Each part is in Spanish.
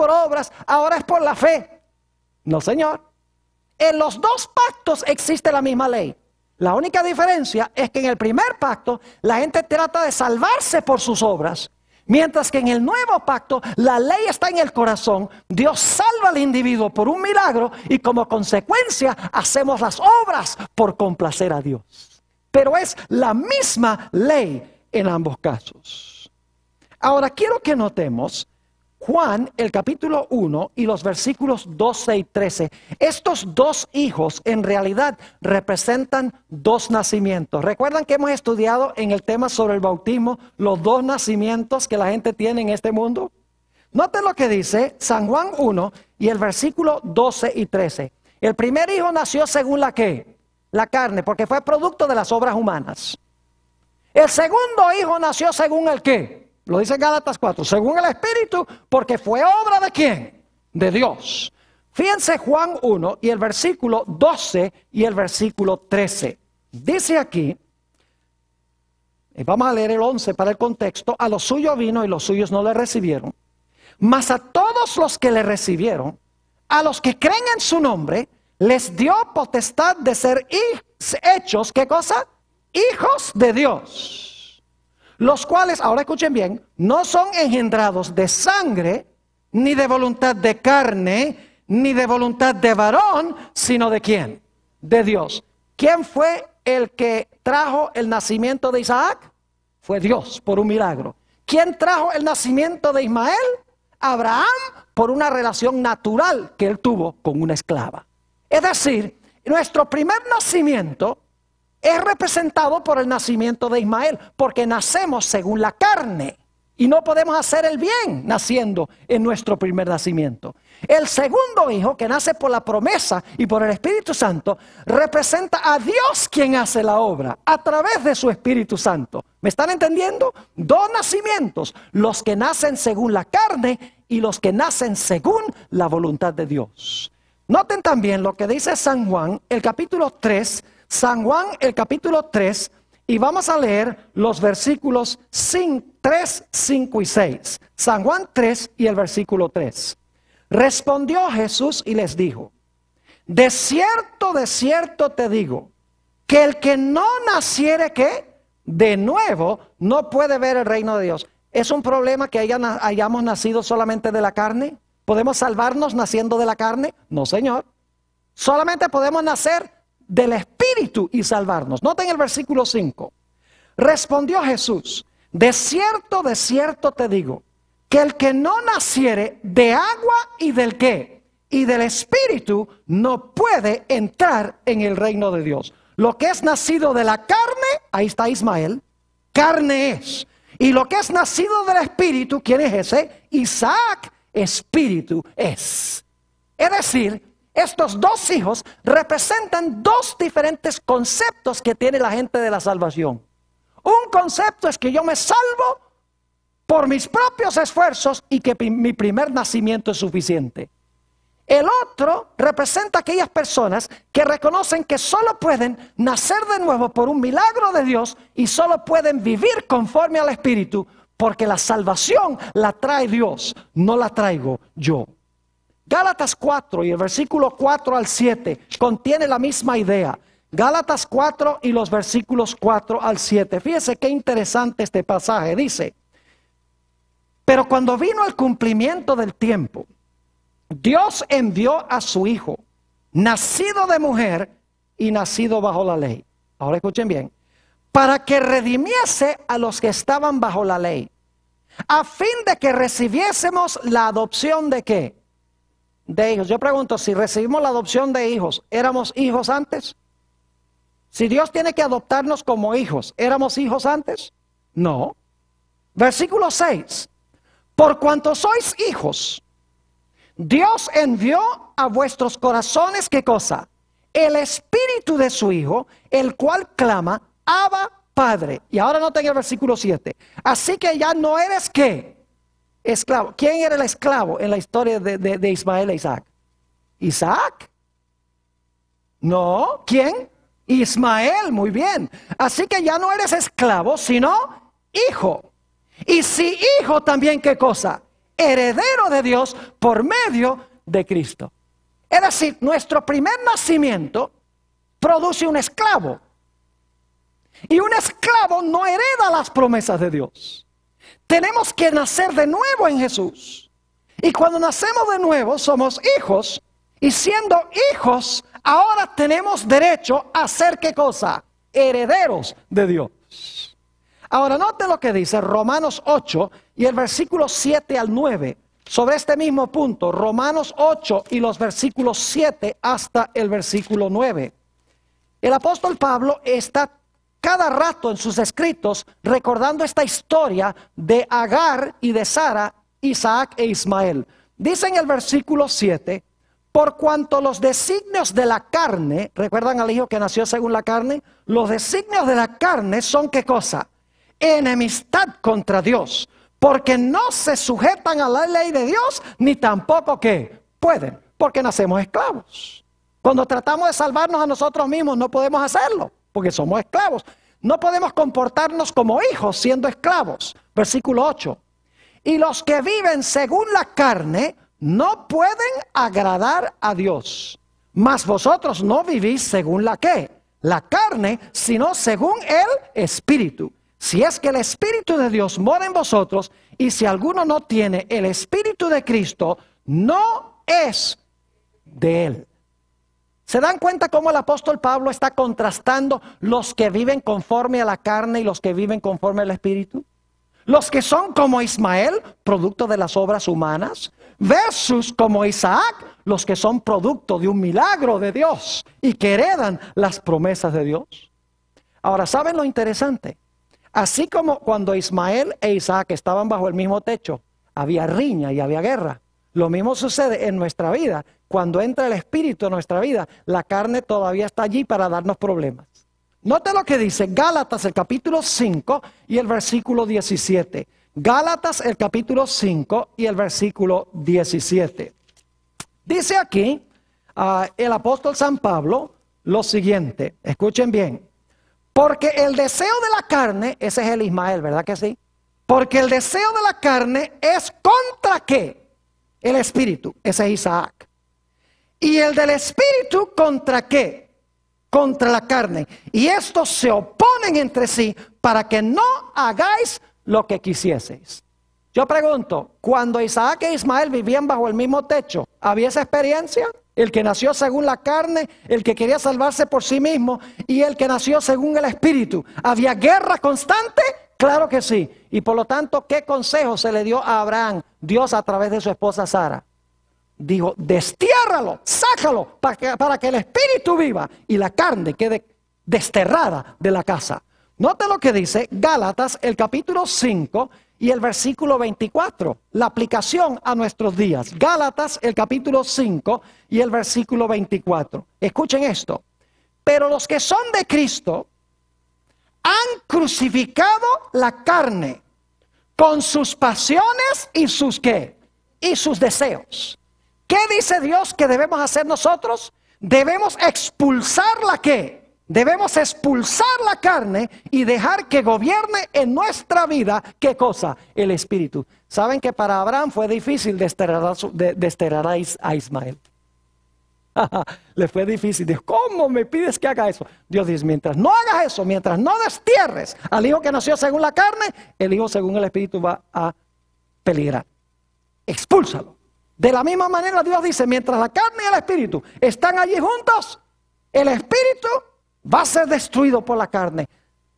por obras, ahora es por la fe. No, Señor. En los dos pactos existe la misma ley. La única diferencia es que en el primer pacto la gente trata de salvarse por sus obras, mientras que en el nuevo pacto la ley está en el corazón. Dios salva al individuo por un milagro y como consecuencia hacemos las obras por complacer a Dios. Pero es la misma ley en ambos casos. Ahora quiero que notemos Juan, el capítulo 1 y los versículos 12 y 13. Estos dos hijos en realidad representan dos nacimientos. Recuerdan que hemos estudiado en el tema sobre el bautismo los dos nacimientos que la gente tiene en este mundo. Noten lo que dice San Juan 1 y el versículo 12 y 13. El primer hijo nació según la que? La carne, porque fue producto de las obras humanas. El segundo hijo nació según el qué? Lo dice Gálatas 4, según el Espíritu, porque fue obra de quién? De Dios. Fíjense Juan 1 y el versículo 12 y el versículo 13. Dice aquí, y vamos a leer el 11 para el contexto, a los suyos vino y los suyos no le recibieron, mas a todos los que le recibieron, a los que creen en su nombre, les dio potestad de ser hechos, ¿qué cosa? Hijos de Dios los cuales, ahora escuchen bien, no son engendrados de sangre, ni de voluntad de carne, ni de voluntad de varón, sino de quién? De Dios. ¿Quién fue el que trajo el nacimiento de Isaac? Fue Dios, por un milagro. ¿Quién trajo el nacimiento de Ismael? Abraham, por una relación natural que él tuvo con una esclava. Es decir, nuestro primer nacimiento es representado por el nacimiento de Ismael, porque nacemos según la carne y no podemos hacer el bien naciendo en nuestro primer nacimiento. El segundo hijo, que nace por la promesa y por el Espíritu Santo, representa a Dios quien hace la obra a través de su Espíritu Santo. ¿Me están entendiendo? Dos nacimientos, los que nacen según la carne y los que nacen según la voluntad de Dios. Noten también lo que dice San Juan, el capítulo 3, San Juan el capítulo 3 y vamos a leer los versículos 3, 5 y 6. San Juan 3 y el versículo 3. Respondió Jesús y les dijo, de cierto, de cierto te digo, que el que no naciere que de nuevo no puede ver el reino de Dios. ¿Es un problema que hayamos nacido solamente de la carne? ¿Podemos salvarnos naciendo de la carne? No, Señor. Solamente podemos nacer del Espíritu y salvarnos. Noten el versículo 5. Respondió Jesús, de cierto, de cierto te digo, que el que no naciere de agua y del qué, y del Espíritu, no puede entrar en el reino de Dios. Lo que es nacido de la carne, ahí está Ismael, carne es. Y lo que es nacido del Espíritu, ¿quién es ese? Isaac, Espíritu es. Es decir, estos dos hijos representan dos diferentes conceptos que tiene la gente de la salvación. Un concepto es que yo me salvo por mis propios esfuerzos y que mi primer nacimiento es suficiente. El otro representa aquellas personas que reconocen que solo pueden nacer de nuevo por un milagro de Dios y solo pueden vivir conforme al Espíritu, porque la salvación la trae Dios, no la traigo yo. Gálatas 4 y el versículo 4 al 7 contiene la misma idea. Gálatas 4 y los versículos 4 al 7. Fíjese qué interesante este pasaje. Dice, pero cuando vino el cumplimiento del tiempo, Dios envió a su hijo, nacido de mujer y nacido bajo la ley. Ahora escuchen bien. Para que redimiese a los que estaban bajo la ley, a fin de que recibiésemos la adopción de qué? de Yo pregunto, si recibimos la adopción de hijos, ¿éramos hijos antes? Si Dios tiene que adoptarnos como hijos, ¿éramos hijos antes? No. Versículo 6. Por cuanto sois hijos, Dios envió a vuestros corazones, ¿qué cosa? El espíritu de su Hijo, el cual clama, Abba Padre. Y ahora noten el versículo 7. Así que ya no eres qué? esclavo. ¿Quién era el esclavo en la historia de, de Ismael e Isaac? Isaac. No, ¿quién? Ismael, muy bien. Así que ya no eres esclavo, sino hijo. Y si hijo también, ¿qué cosa? Heredero de Dios por medio de Cristo. Es decir, nuestro primer nacimiento produce un esclavo. Y un esclavo no hereda las promesas de Dios. Tenemos que nacer de nuevo en Jesús. Y cuando nacemos de nuevo somos hijos. Y siendo hijos, ahora tenemos derecho a ser qué cosa? Herederos de Dios. Ahora note lo que dice Romanos 8 y el versículo 7 al 9. Sobre este mismo punto, Romanos 8 y los versículos 7 hasta el versículo 9. El apóstol Pablo está cada rato en sus escritos recordando esta historia de Agar y de Sara, Isaac e Ismael. Dice en el versículo 7, por cuanto los designios de la carne, recuerdan al hijo que nació según la carne, los designios de la carne son qué cosa? Enemistad contra Dios, porque no se sujetan a la ley de Dios, ni tampoco que pueden, porque nacemos esclavos. Cuando tratamos de salvarnos a nosotros mismos, no podemos hacerlo porque somos esclavos. No podemos comportarnos como hijos siendo esclavos. Versículo 8. Y los que viven según la carne no pueden agradar a Dios. Mas vosotros no vivís según la que, la carne, sino según el Espíritu. Si es que el Espíritu de Dios mora en vosotros, y si alguno no tiene el Espíritu de Cristo, no es de él. ¿Se dan cuenta cómo el apóstol Pablo está contrastando los que viven conforme a la carne y los que viven conforme al espíritu? Los que son como Ismael, producto de las obras humanas, versus como Isaac, los que son producto de un milagro de Dios y que heredan las promesas de Dios. Ahora, ¿saben lo interesante? Así como cuando Ismael e Isaac estaban bajo el mismo techo, había riña y había guerra. Lo mismo sucede en nuestra vida. Cuando entra el Espíritu en nuestra vida, la carne todavía está allí para darnos problemas. Note lo que dice Gálatas el capítulo 5 y el versículo 17. Gálatas el capítulo 5 y el versículo 17. Dice aquí ah, el apóstol San Pablo lo siguiente, escuchen bien, porque el deseo de la carne, ese es el Ismael, ¿verdad que sí? Porque el deseo de la carne es contra qué? El espíritu, ese es Isaac. ¿Y el del espíritu contra qué? Contra la carne. Y estos se oponen entre sí para que no hagáis lo que quisieseis. Yo pregunto, cuando Isaac e Ismael vivían bajo el mismo techo, ¿había esa experiencia? El que nació según la carne, el que quería salvarse por sí mismo y el que nació según el espíritu. ¿Había guerra constante? Claro que sí. Y por lo tanto, ¿qué consejo se le dio a Abraham? Dios a través de su esposa Sara. Dijo, destiérralo, sácalo para que, para que el espíritu viva y la carne quede desterrada de la casa. Nota lo que dice Gálatas, el capítulo 5 y el versículo 24, la aplicación a nuestros días. Gálatas, el capítulo 5 y el versículo 24. Escuchen esto. Pero los que son de Cristo han crucificado la carne con sus pasiones y sus qué? Y sus deseos. ¿Qué dice Dios que debemos hacer nosotros? Debemos expulsar la qué? Debemos expulsar la carne y dejar que gobierne en nuestra vida, ¿qué cosa? El espíritu. Saben que para Abraham fue difícil desterrar, a Ismael. Le fue difícil. Dios ¿cómo me pides que haga eso? Dios dice, mientras no hagas eso, mientras no destierres al hijo que nació según la carne, el hijo según el espíritu va a peligrar. Expúlsalo. De la misma manera Dios dice, mientras la carne y el espíritu están allí juntos, el espíritu va a ser destruido por la carne.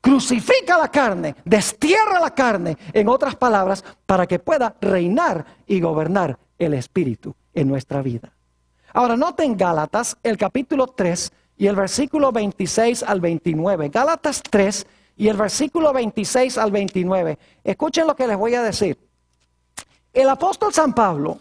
Crucifica la carne, destierra la carne, en otras palabras, para que pueda reinar y gobernar el espíritu en nuestra vida. Ahora noten Gálatas, el capítulo 3 y el versículo 26 al 29. Gálatas 3 y el versículo 26 al 29. Escuchen lo que les voy a decir. El apóstol San Pablo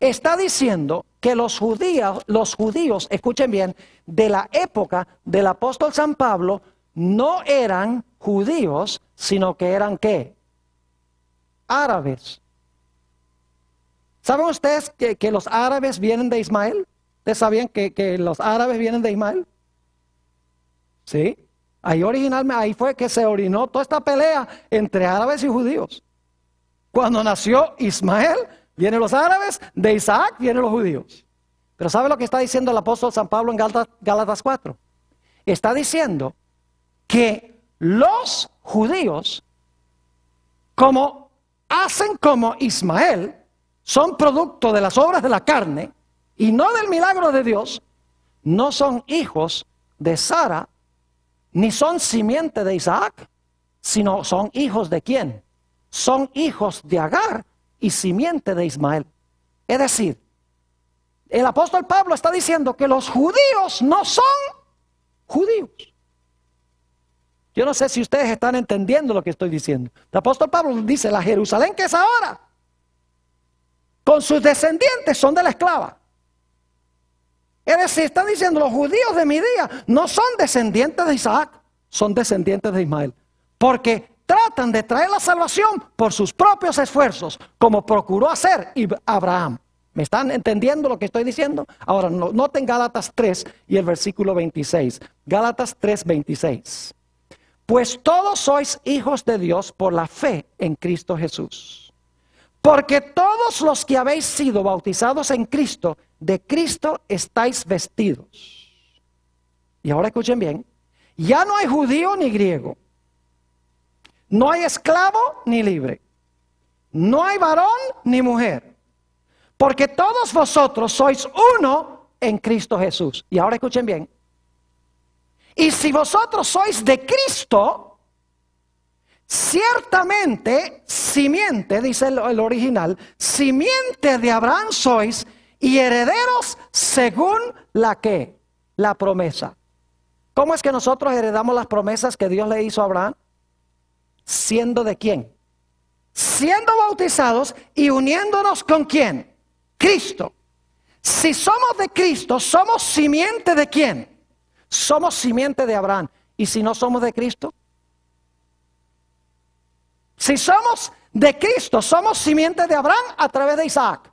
está diciendo que los judíos, los judíos, escuchen bien, de la época del apóstol San Pablo no eran judíos, sino que eran qué? Árabes. ¿Saben ustedes que, los árabes vienen de Ismael? ¿Ustedes sabían que, los árabes vienen de Ismael? Sí. Ahí originalmente, ahí fue que se orinó toda esta pelea entre árabes y judíos. Cuando nació Ismael, vienen los árabes, de Isaac vienen los judíos. Pero ¿sabe lo que está diciendo el apóstol San Pablo en Galatas Gálatas 4? Está diciendo que los judíos, como hacen como Ismael, son producto de las obras de la carne y no del milagro de Dios, no son hijos de Sara, ni son simiente de Isaac, sino son hijos de quién? Son hijos de Agar y simiente de Ismael. Es decir, el apóstol Pablo está diciendo que los judíos no son judíos. Yo no sé si ustedes están entendiendo lo que estoy diciendo. El apóstol Pablo dice, la Jerusalén que es ahora con sus descendientes son de la esclava. Es decir, están diciendo los judíos de mi día no son descendientes de Isaac, son descendientes de Ismael. Porque tratan de traer la salvación por sus propios esfuerzos, como procuró hacer Abraham. ¿Me están entendiendo lo que estoy diciendo? Ahora, noten Gálatas 3 y el versículo 26. Gálatas 3, 26. Pues todos sois hijos de Dios por la fe en Cristo Jesús. Porque todos los que habéis sido bautizados en Cristo, de Cristo estáis vestidos. Y ahora escuchen bien, ya no hay judío ni griego, no hay esclavo ni libre, no hay varón ni mujer, porque todos vosotros sois uno en Cristo Jesús. Y ahora escuchen bien, y si vosotros sois de Cristo, Ciertamente, simiente, dice el, original, simiente de Abraham sois y herederos según la que, la promesa. ¿Cómo es que nosotros heredamos las promesas que Dios le hizo a Abraham? ¿Siendo de quién? Siendo bautizados y uniéndonos con quién? Cristo. Si somos de Cristo, somos simiente de quién? Somos simiente de Abraham. ¿Y si no somos de Cristo? Si somos de Cristo, somos simiente de Abraham a través de Isaac.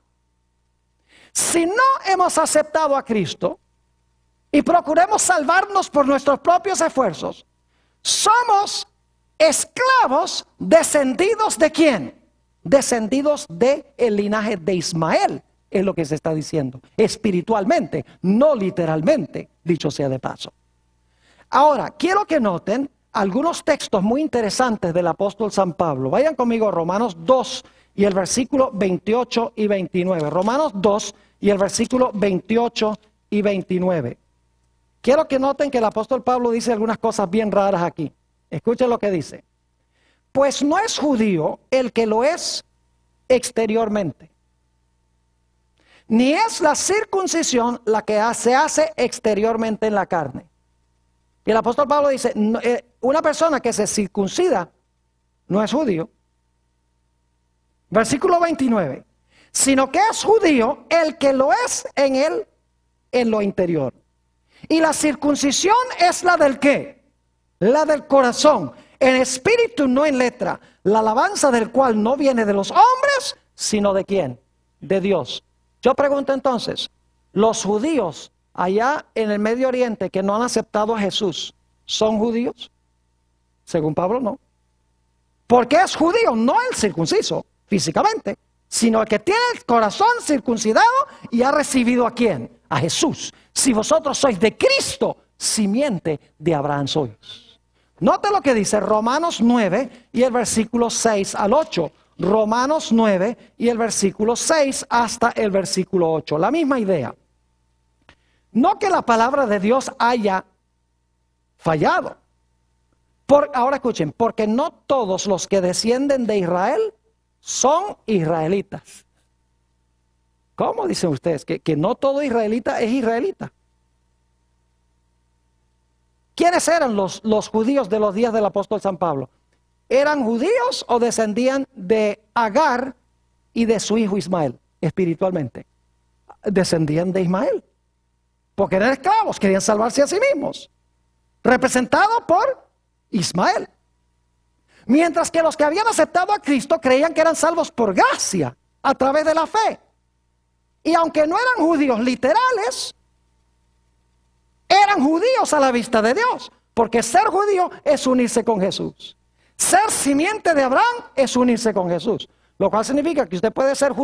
Si no hemos aceptado a Cristo y procuremos salvarnos por nuestros propios esfuerzos, somos esclavos descendidos de quién? Descendidos del linaje de Ismael, es lo que se está diciendo, espiritualmente, no literalmente, dicho sea de paso. Ahora, quiero que noten algunos textos muy interesantes del apóstol San Pablo. Vayan conmigo a Romanos 2 y el versículo 28 y 29. Romanos 2 y el versículo 28 y 29. Quiero que noten que el apóstol Pablo dice algunas cosas bien raras aquí. Escuchen lo que dice. Pues no es judío el que lo es exteriormente. Ni es la circuncisión la que se hace exteriormente en la carne y el apóstol Pablo dice, eh, una persona que se circuncida no es judío. Versículo 29, sino que es judío el que lo es en él, en lo interior. Y la circuncisión es la del qué? La del corazón, en espíritu, no en letra, la alabanza del cual no viene de los hombres, sino de quién? De Dios. Yo pregunto entonces, ¿los judíos allá en el Medio Oriente que no han aceptado a Jesús, ¿son judíos? Según Pablo, no. Porque es judío, no el circunciso físicamente, sino el que tiene el corazón circuncidado y ha recibido a quién? A Jesús. Si vosotros sois de Cristo, simiente de Abraham sois. Note lo que dice Romanos 9 y el versículo 6 al 8. Romanos 9 y el versículo 6 hasta el versículo 8. La misma idea. No que la palabra de Dios haya fallado. ahora escuchen, porque no todos los que descienden de Israel son israelitas. ¿Cómo dicen ustedes? Que, no todo israelita es israelita. ¿Quiénes eran los, los judíos de los días del apóstol San Pablo? ¿Eran judíos o descendían de Agar y de su hijo Ismael espiritualmente? Descendían de Ismael porque eran esclavos, querían salvarse a sí mismos, representado por Ismael. Mientras que los que habían aceptado a Cristo creían que eran salvos por gracia, a través de la fe. Y aunque no eran judíos literales, eran judíos a la vista de Dios, porque ser judío es unirse con Jesús. Ser simiente de Abraham es unirse con Jesús, lo cual significa que usted puede ser judío.